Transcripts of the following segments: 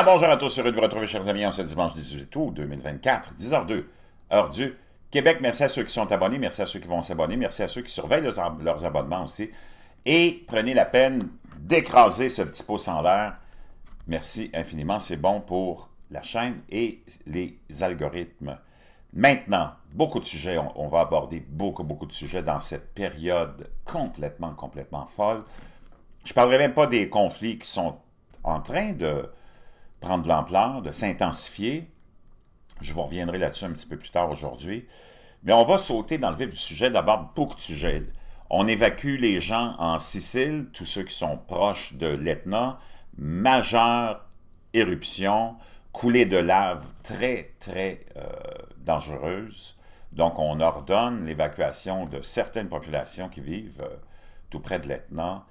bonjour à tous, heureux de vous retrouver, chers amis, en ce dimanche 18 août 2024, 10h02, heure du Québec. Merci à ceux qui sont abonnés, merci à ceux qui vont s'abonner, merci à ceux qui surveillent leurs, abonnements aussi. Et prenez la peine d'écraser ce petit pouce en l'air. Merci infiniment, c'est bon pour la chaîne et les algorithmes. Maintenant, beaucoup de sujets, on, on va aborder beaucoup, beaucoup de sujets dans cette période complètement, complètement folle. Je ne parlerai même pas des conflits qui sont en train de, prendre de l'ampleur, de s'intensifier. Je vous reviendrai là-dessus un petit peu plus tard aujourd'hui. Mais on va sauter dans le vif du sujet d'abord pour que tu gèles. On évacue les gens en Sicile, tous ceux qui sont proches de l'Etna. Majeure éruption, coulée de lave très, très euh, dangereuse. Donc, on ordonne l'évacuation de certaines populations qui vivent euh, tout près de l'Etna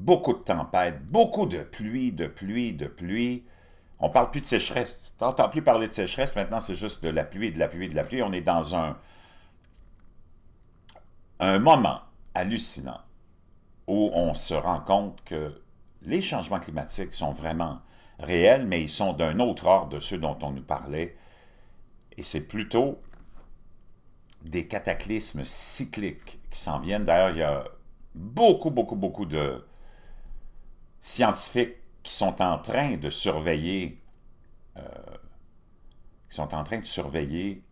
beaucoup de tempêtes, beaucoup de pluie, de pluie, de pluie. On ne parle plus de sécheresse. Tu n'entends plus parler de sécheresse. Maintenant, c'est juste de la pluie, de la pluie, de la pluie. On est dans un, un moment hallucinant où on se rend compte que les changements climatiques sont vraiment réels, mais ils sont d'un autre ordre de ceux dont on nous parlait. Et c'est plutôt des cataclysmes cycliques qui s'en viennent. D'ailleurs, il y a beaucoup, beaucoup, beaucoup de scientifiques qui sont en train de surveiller, euh, sont en train de surveiller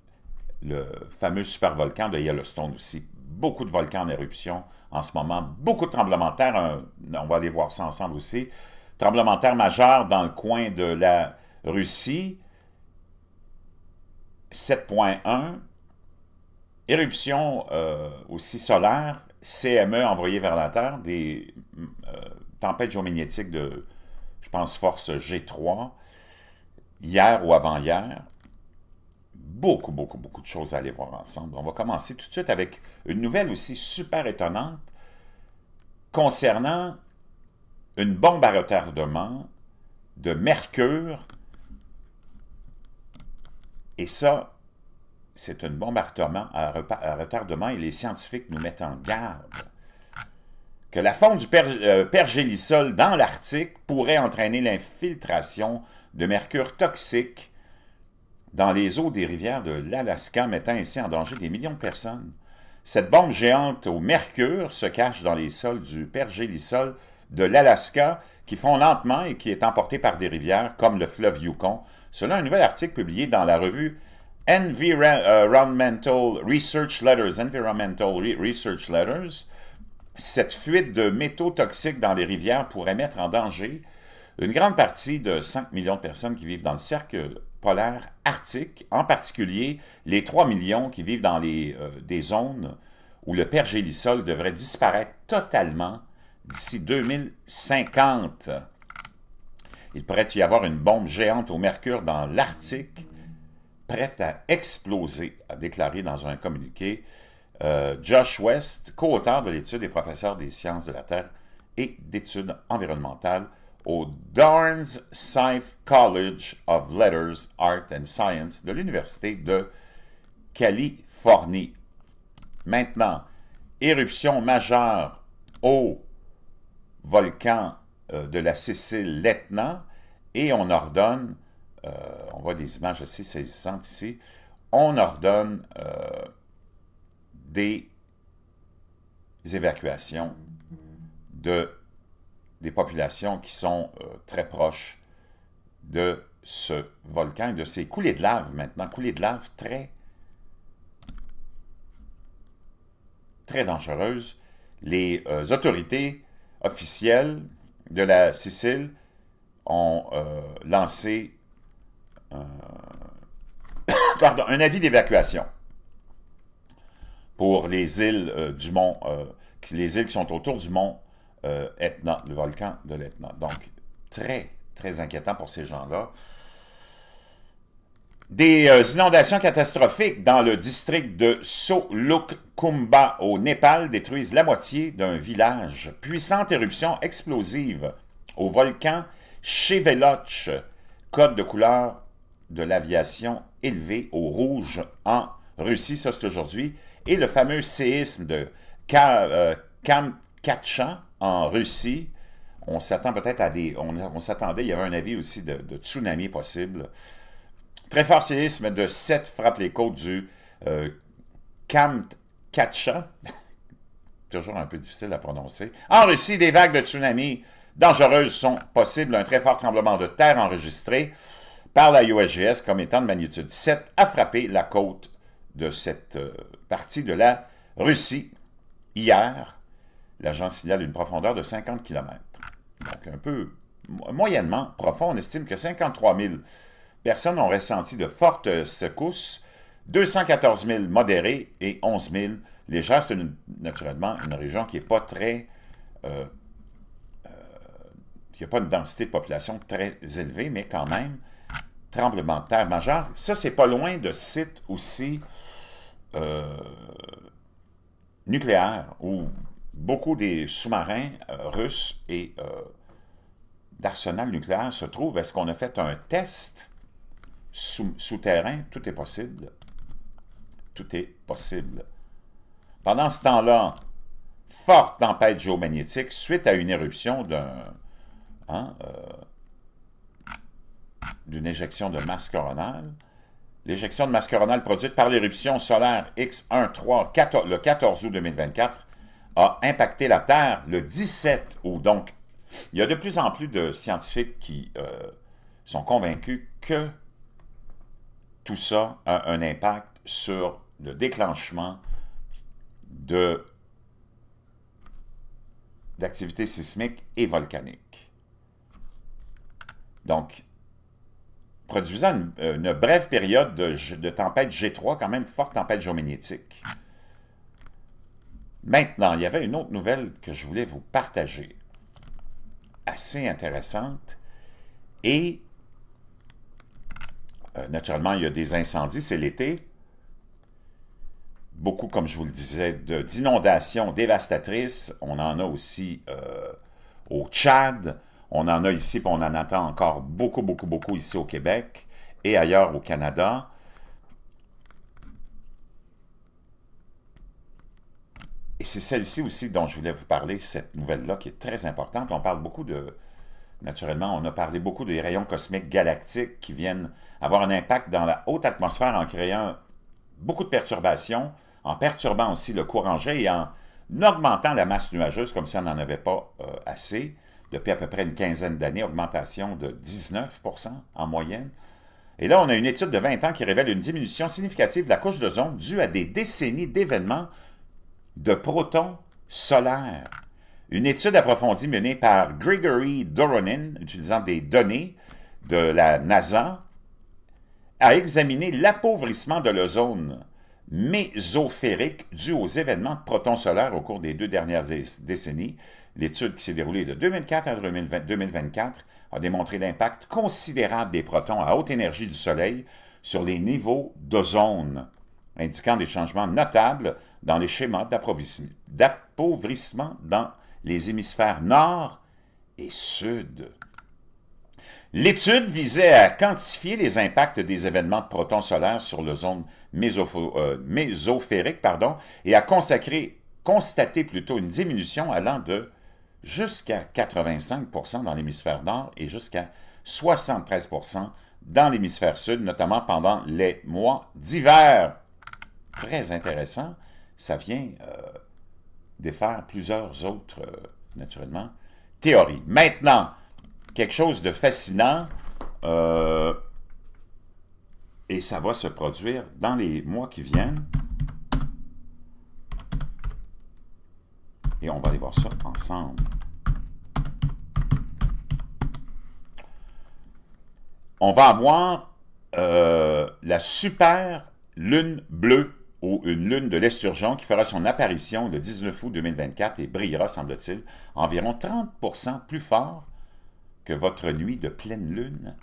le fameux supervolcan de Yellowstone aussi. Beaucoup de volcans en éruption en ce moment, beaucoup de tremblements de terre, on va aller voir ça ensemble aussi. Tremblements de terre majeurs dans le coin de la Russie, 7.1. Éruption euh, aussi solaire, CME envoyé vers la Terre, des tempête géomagnétique de, je pense, force G3, hier ou avant-hier. Beaucoup, beaucoup, beaucoup de choses à aller voir ensemble. On va commencer tout de suite avec une nouvelle aussi super étonnante concernant une bombe à retardement de mercure. Et ça, c'est une bombe à retardement, à retardement et les scientifiques nous mettent en garde que la fonte du euh, pergélisol dans l'Arctique pourrait entraîner l'infiltration de mercure toxique dans les eaux des rivières de l'Alaska, mettant ainsi en danger des millions de personnes. Cette bombe géante au mercure se cache dans les sols du pergélisol de l'Alaska qui fond lentement et qui est emporté par des rivières comme le fleuve Yukon, selon un nouvel article publié dans la revue euh, Research Letters, Environmental Research Letters cette fuite de métaux toxiques dans les rivières pourrait mettre en danger une grande partie de 5 millions de personnes qui vivent dans le cercle polaire arctique, en particulier les 3 millions qui vivent dans les, euh, des zones où le pergélisol devrait disparaître totalement d'ici 2050. Il pourrait y avoir une bombe géante au mercure dans l'Arctique, prête à exploser, a déclaré dans un communiqué euh, Josh West, co-auteur de l'étude et professeur des sciences de la Terre et d'études environnementales au Darns Scythe College of Letters, Art and Science de l'Université de Californie. Maintenant, éruption majeure au volcan euh, de la Sicile, l'Etna, et on ordonne, euh, on voit des images assez saisissantes ici, on ordonne euh, des évacuations de, des populations qui sont euh, très proches de ce volcan de ces coulées de lave maintenant, coulées de lave très, très dangereuses. Les euh, autorités officielles de la Sicile ont euh, lancé pardon, un avis d'évacuation pour les îles euh, du mont, euh, qui, les îles sont autour du mont euh, Etna, le volcan de l'Etna. Donc, très, très inquiétant pour ces gens-là. Des inondations catastrophiques dans le district de Solukumba, au Népal détruisent la moitié d'un village. Puissante éruption explosive au volcan Chevelotch, code de couleur de l'aviation élevé au rouge en Russie. Ça, c'est aujourd'hui et le fameux séisme de euh, Kamkatchan en Russie. On s'attend peut-être à des... On, s'attendait, il y avait un avis aussi de, tsunami possible. Très fort séisme de 7 frappe les côtes du euh, Toujours un peu difficile à prononcer. En Russie, des vagues de tsunami dangereuses sont possibles. Un très fort tremblement de terre enregistré par la USGS comme étant de magnitude 7 a frappé la côte de cette... Euh, partie de la Russie hier. l'agence signale une profondeur de 50 km. Donc un peu moyennement profond, on estime que 53 000 personnes ont ressenti de fortes secousses, 214 000 modérées et 11 000 légères. C'est naturellement une région qui n'est pas très... Euh, euh, qui n'a pas une densité de population très élevée, mais quand même, tremblement de terre majeur. Ça, c'est pas loin de sites aussi euh, nucléaire où beaucoup des sous-marins euh, russes et euh, d'arsenal nucléaire se trouvent. est-ce qu'on a fait un test sous, souterrain? Tout est possible. Tout est possible. Pendant ce temps-là, forte tempête géomagnétique suite à une éruption d'un... Hein, d'une éjection de masse coronale, L'éjection de masse produite par l'éruption solaire x 13 le 14 août 2024 a impacté la Terre le 17 août. Donc, il y a de plus en plus de scientifiques qui euh, sont convaincus que tout ça a un impact sur le déclenchement de d'activités sismiques et volcaniques. Donc, produisant euh, une, brève période de, tempête G3, quand même forte tempête géomagnétique. Maintenant, il y avait une autre nouvelle que je voulais vous partager, assez intéressante, et euh, naturellement, il y a des incendies, c'est l'été, beaucoup, comme je vous le disais, d'inondations dévastatrices, on en a aussi euh, au Tchad, on en a ici, puis on en attend encore beaucoup, beaucoup, beaucoup ici au Québec et ailleurs au Canada. Et c'est celle-ci aussi dont je voulais vous parler, cette nouvelle-là qui est très importante. On parle beaucoup de... Naturellement, on a parlé beaucoup des rayons cosmiques galactiques qui viennent avoir un impact dans la haute atmosphère en créant beaucoup de perturbations, en perturbant aussi le courant jet et en augmentant la masse nuageuse comme si on n'en avait pas euh, assez depuis à peu près une quinzaine d'années, augmentation de 19 en moyenne. Et là, on a une étude de 20 ans qui révèle une diminution significative de la couche de d'ozone due à des décennies d'événements de protons solaires. Une étude approfondie menée par Gregory Doronin, utilisant des données de la NASA, a examiné l'appauvrissement de l'ozone mésophérique dû aux événements de protons solaires au cours des deux dernières décennies L'étude qui s'est déroulée de 2004 à 2024 a démontré l'impact considérable des protons à haute énergie du Soleil sur les niveaux d'ozone, indiquant des changements notables dans les schémas d'appauvrissement dans les hémisphères nord et sud. L'étude visait à quantifier les impacts des événements de protons solaires sur la zone euh, mésophérique pardon, et à consacrer, constater plutôt une diminution allant de jusqu'à 85 dans l'hémisphère nord et jusqu'à 73 dans l'hémisphère sud, notamment pendant les mois d'hiver. Très intéressant. Ça vient euh, défaire plusieurs autres, euh, naturellement, théories. Maintenant, quelque chose de fascinant, euh, et ça va se produire dans les mois qui viennent, Et on va aller voir ça ensemble. On va avoir euh, la super lune bleue ou une lune de l'esturgeon qui fera son apparition le 19 août 2024 et brillera, semble-t-il, environ 30 plus fort que votre nuit de pleine lune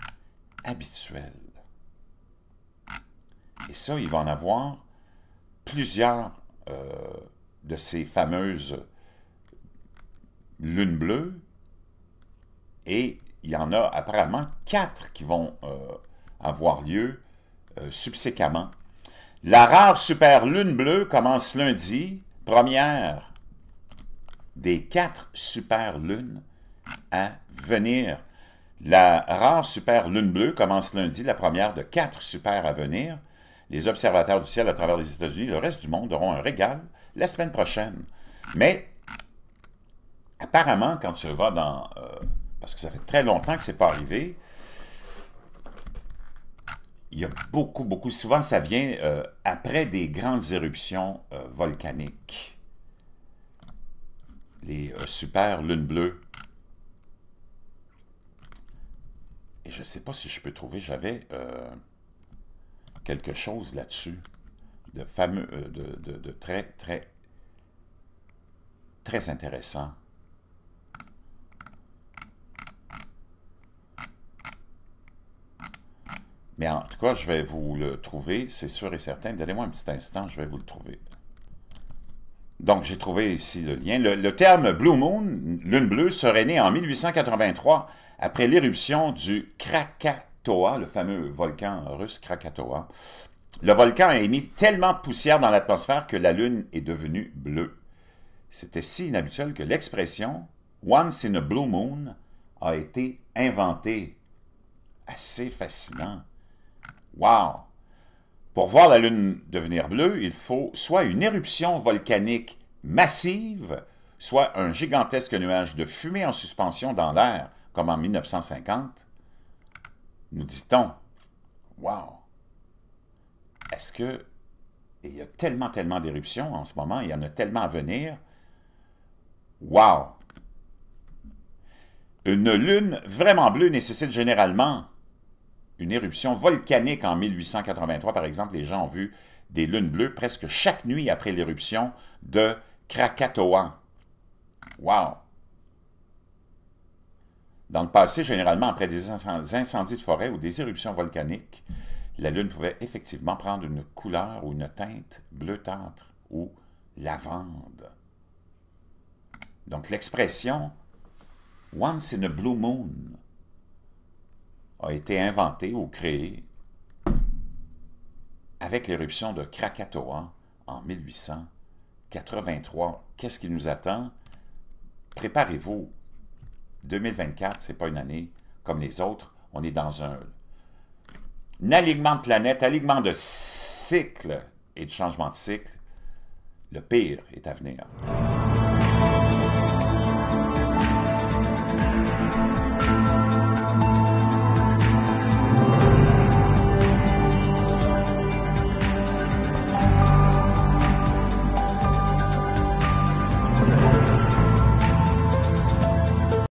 habituelle. Et ça, il va en avoir plusieurs euh, de ces fameuses Lune bleue, et il y en a apparemment quatre qui vont euh, avoir lieu euh, subséquemment. La rare super lune bleue commence lundi, première des quatre super lunes à venir. La rare super lune bleue commence lundi, la première de quatre super à venir. Les observateurs du ciel à travers les États-Unis, et le reste du monde auront un régal la semaine prochaine. Mais apparemment, quand tu vas dans... Euh, parce que ça fait très longtemps que c'est pas arrivé, il y a beaucoup, beaucoup... Souvent, ça vient euh, après des grandes éruptions euh, volcaniques. Les super lunes bleues. Et je ne sais pas si je peux trouver... J'avais quelque chose là-dessus de fameux, de, très, très, très intéressant. Mais en tout cas, je vais vous le trouver, c'est sûr et certain. Donnez-moi un petit instant, je vais vous le trouver. Donc, j'ai trouvé ici le lien. Le, terme Blue Moon, lune bleue, serait né en 1883 après l'éruption du Krakatoa, le fameux volcan russe Krakatoa. Le volcan a émis tellement de poussière dans l'atmosphère que la lune est devenue bleue. C'était si inhabituel que l'expression « once in a blue moon » a été inventée. Assez fascinant. Wow! Pour voir la Lune devenir bleue, il faut soit une éruption volcanique massive, soit un gigantesque nuage de fumée en suspension dans l'air, comme en 1950. Nous dit-on, wow! Est-ce que... il y a tellement, tellement d'éruptions en ce moment, il y en a tellement à venir. Wow! Une lune vraiment bleue nécessite généralement une éruption volcanique en 1883, par exemple, les gens ont vu des lunes bleues presque chaque nuit après l'éruption de Krakatoa. Wow! Dans le passé, généralement, après des incendies de forêt ou des éruptions volcaniques, la Lune pouvait effectivement prendre une couleur ou une teinte bleutâtre ou lavande. Donc l'expression « once in a blue moon » a été inventé ou créé avec l'éruption de Krakatoa en 1883. Qu'est-ce qui nous attend? Préparez-vous. 2024, ce n'est pas une année comme les autres. On est dans un, alignement de planète, alignement de cycle et de changement de cycle. Le pire est à venir.